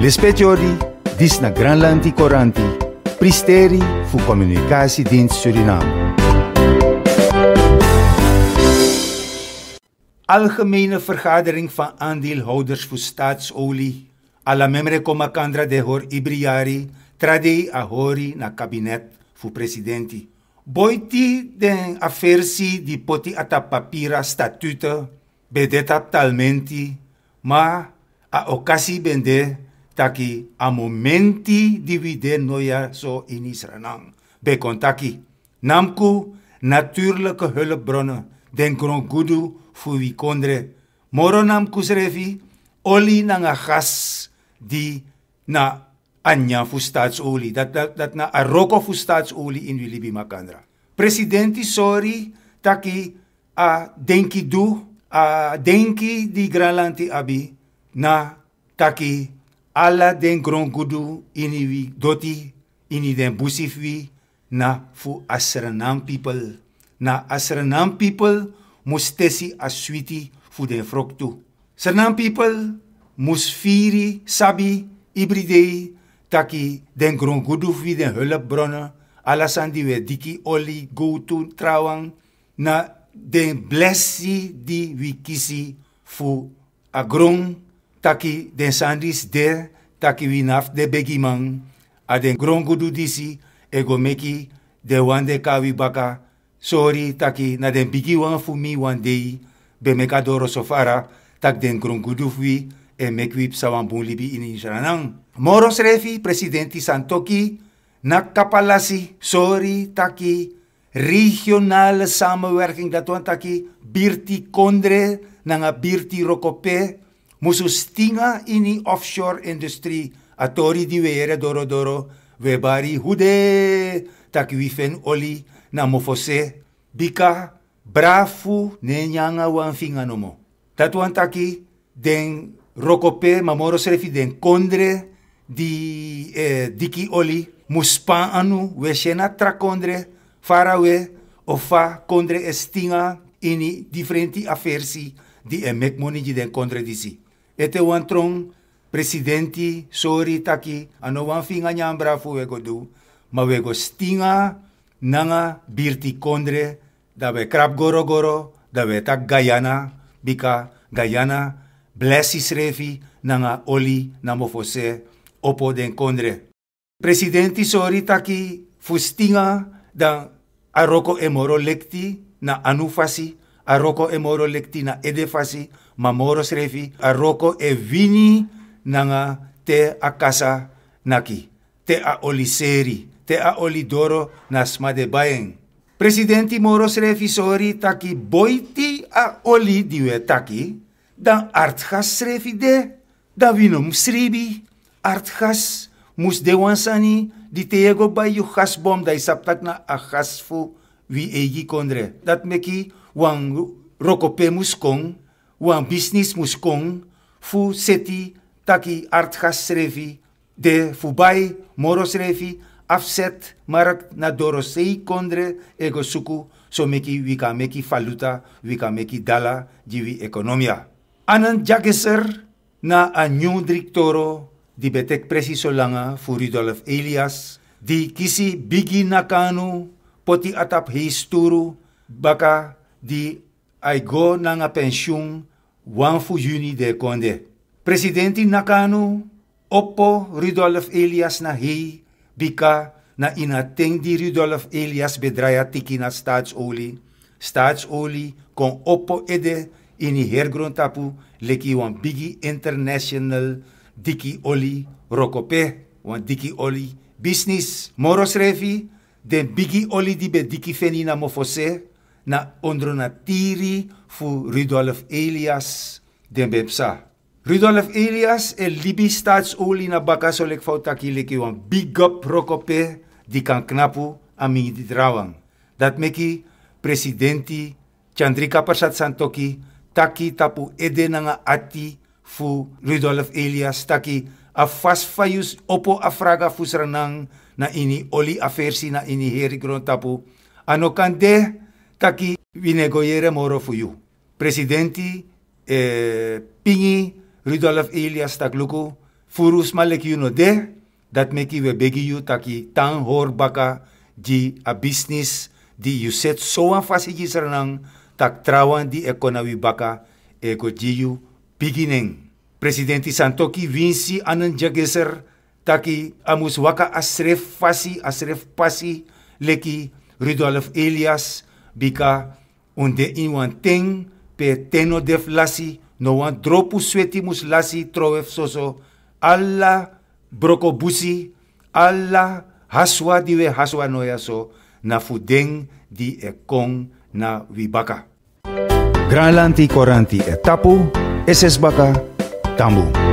Lespetiori, dis na Lanti Coranti, Pristeri fu Communicatiedienst Suriname. Algemene vergadering van aandeelhouders voor staatsolie. Alla memre komakandra de hor ibriari, tradei hori na kabinet voor presidenti. Boiti den afersi di poti ata papira statute, bedeta talmenti, ma a ben bende taki a momenti divide noya so Bekon Bekontaki. Namku natuurlijke hulpbronnen. Denkron gudu fui kondre. Moro namku srefi, oli nanga gas di na anya voor oli. Dat, dat, dat na aroko voor staatsolie in Wilibi Makandra. Presidenti sorry taki a denki du a denki di granlanti abi na taki Alla den Gudu ini wi doti ini den wi na fu Asranam people. Na Asranam people mustesi aswiti fu den froktu. Sernam people mus firi sabi ibridei taki den gudu wi den hulpbronnen Alla Sandi we diki oli tu trawang na den blessi di wikisi fu agrong taki den sandis der taki winaf de begiman a den grongudu disi e go meki de wan de kawi baka sori taki na den bigi wan fu mi wan dei be sofara tak den grongudu fui e meki sawan bun libi ini presidenti Santoki na kapalasi sori taki Regional samenwerking dat wan taki birti kondre nanga birti rokope Musu stinga ini offshore industry atori diwere doro doro webari hude tak oli na mofose bika brafu ne nyanga wan finga den rokope mamoro srefi den kondre di eh, diki oli muspan anu we shena trakondre farawe ofa kondre estinga ini differenti afersi di emek moni di den kondre disi. Ete wan tron presidenti sori taki ano wan finga nyambra fu fuego du wego stinga nanga birti kondre dabe krap goro goro dabe tak Guyana bika gayana blessis refi nanga oli namofose opo den kondre presidenti sori taki stinga dan aroko emoro lekti na anufasi aroko e moro lekti na edefasi ma moro srefi aroko e vini nanga te akasa naki te a oliseri te a olidoro na de bayen presidenti moro srefi sori taki boiti a oli diwe taki dan artgas srefi de dan winom sribi artgas mus dewansani di teego bayu gasbom dai saptak na a gasfu vi egi kondre dat meki wan rokope muskong, wan business muskong, fu seti taki artgas revi, de fubai moros revi, afset markt na dorosei kondre ego suku so meki wika faluta, wikameki dala diwi ekonomia. Anan jageser na anyu new directoro di betek preciso langa fu Rudolf Elias, di kisi bigi nakanu poti atap histuru baka de go nanga pensioen wan juni de konde. Presidenti Nakano oppo Rudolf Elias na hei bika na inateng di Rudolf Elias bedraya tiki na staatsolie. Staatsolie kon oppo ede in hergrondtapu leki wan bigi international diki oli rokope wan diki oli business. Moros refi den bigi oli di be diki feni na mofose na ondronatiri fu Rudolf Elias den bepsa. Rudolf Elias e libi oli na bakaso lek fautaki leki wan big up rokope di kan knapu ami di drawang. Dat meki presidenti Chandrika Prasad Santoki taki tapu ede nga ati fu Rudolf Elias taki a fast opo afraga fusranang na ini oli aversi na ini heri tapu. Ano kan de taki more moro you. Presidenti eh, Pingi Rudolf Elias takluku furus malek yuno de dat meki we begi you taki tan hor baka di a business di you set so fasi ji tak trawan di ekonomi baka eko ji you beginning. Presidenti Santoki Vinci anan jageser taki amus waka asref fasi asref pasi leki Rudolf Elias bika onde in wan per pe teno def lasi no wan dropu sweti mus lasi trowef soso alla brokobusi, busi alla haswa di we haswa no na fudeng di e kong na wibaka. Granlanti koranti e tapu, tambu.